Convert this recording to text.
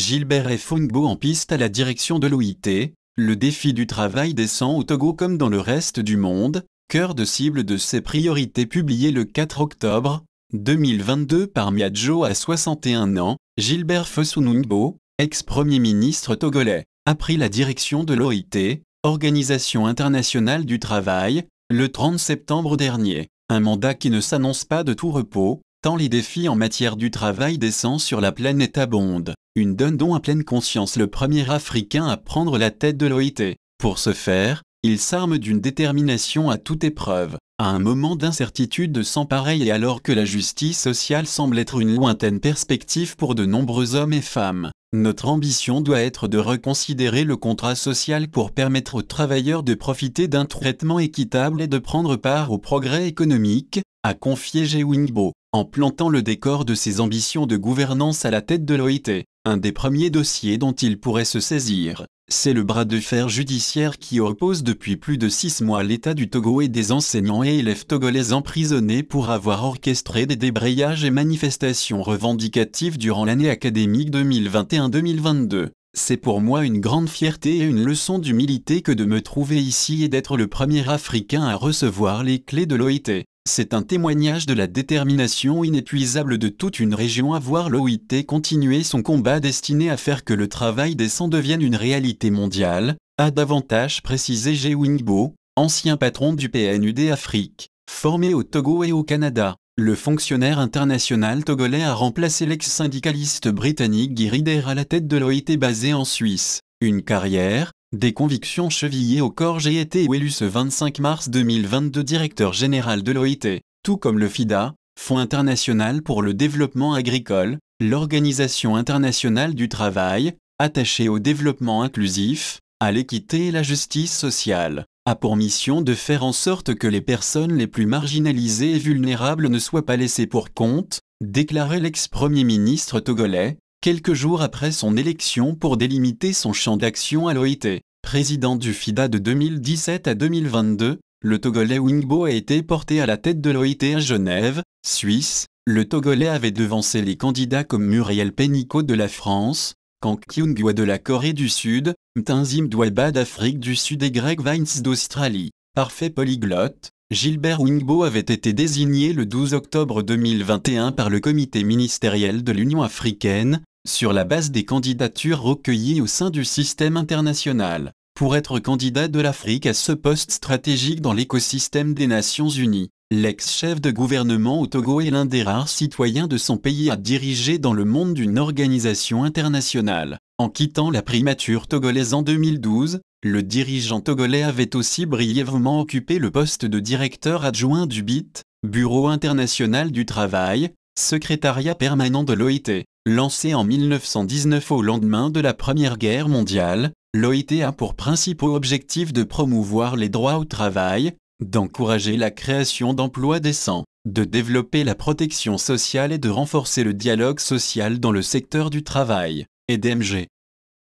Gilbert et en piste à la direction de l'OIT, le défi du travail descend au Togo comme dans le reste du monde, cœur de cible de ses priorités publiées le 4 octobre 2022 par Miadjo à 61 ans, Gilbert Fosunungbo, ex-premier ministre togolais, a pris la direction de l'OIT, Organisation internationale du travail, le 30 septembre dernier, un mandat qui ne s'annonce pas de tout repos, tant les défis en matière du travail descendent sur la planète abondent. Une donne dont à pleine conscience le premier Africain à prendre la tête de l'OIT. Pour ce faire, il s'arme d'une détermination à toute épreuve, à un moment d'incertitude sans pareil et alors que la justice sociale semble être une lointaine perspective pour de nombreux hommes et femmes. Notre ambition doit être de reconsidérer le contrat social pour permettre aux travailleurs de profiter d'un traitement équitable et de prendre part au progrès économique, a confié Wingbo en plantant le décor de ses ambitions de gouvernance à la tête de l'OIT. Un des premiers dossiers dont il pourrait se saisir, c'est le bras de fer judiciaire qui oppose depuis plus de six mois l'État du Togo et des enseignants et élèves togolais emprisonnés pour avoir orchestré des débrayages et manifestations revendicatives durant l'année académique 2021-2022. C'est pour moi une grande fierté et une leçon d'humilité que de me trouver ici et d'être le premier Africain à recevoir les clés de l'OIT. C'est un témoignage de la détermination inépuisable de toute une région à voir l'OIT continuer son combat destiné à faire que le travail des sans devienne une réalité mondiale, a davantage précisé G. Wingbo, ancien patron du PNUD Afrique, formé au Togo et au Canada. Le fonctionnaire international togolais a remplacé l'ex-syndicaliste britannique Guy Rider à la tête de l'OIT basée en Suisse. Une carrière, des convictions chevillées au corps. J'ai été élu ce 25 mars 2022 directeur général de l'OIT, tout comme le FIDA, Fonds international pour le développement agricole, l'Organisation internationale du travail, attachée au développement inclusif, à l'équité et la justice sociale, a pour mission de faire en sorte que les personnes les plus marginalisées et vulnérables ne soient pas laissées pour compte, déclarait l'ex-premier ministre togolais, quelques jours après son élection pour délimiter son champ d'action à l'OIT. Président du FIDA de 2017 à 2022, le Togolais Wingbo a été porté à la tête de l'OIT à Genève, Suisse. Le Togolais avait devancé les candidats comme Muriel Pénicaud de la France, Kang Kyungwa de la Corée du Sud, Mtinzim Dwaba d'Afrique du Sud et Greg Vines d'Australie. Parfait polyglotte, Gilbert Wingbo avait été désigné le 12 octobre 2021 par le comité ministériel de l'Union africaine, sur la base des candidatures recueillies au sein du système international, pour être candidat de l'Afrique à ce poste stratégique dans l'écosystème des Nations Unies. L'ex-chef de gouvernement au Togo est l'un des rares citoyens de son pays à diriger dans le monde d'une organisation internationale. En quittant la primature togolaise en 2012, le dirigeant togolais avait aussi brièvement occupé le poste de directeur adjoint du BIT, Bureau international du travail, secrétariat permanent de l'OIT. Lancé en 1919 au lendemain de la Première Guerre mondiale, l'OIT a pour principaux objectifs de promouvoir les droits au travail, d'encourager la création d'emplois décents, de développer la protection sociale et de renforcer le dialogue social dans le secteur du travail, et d'MG.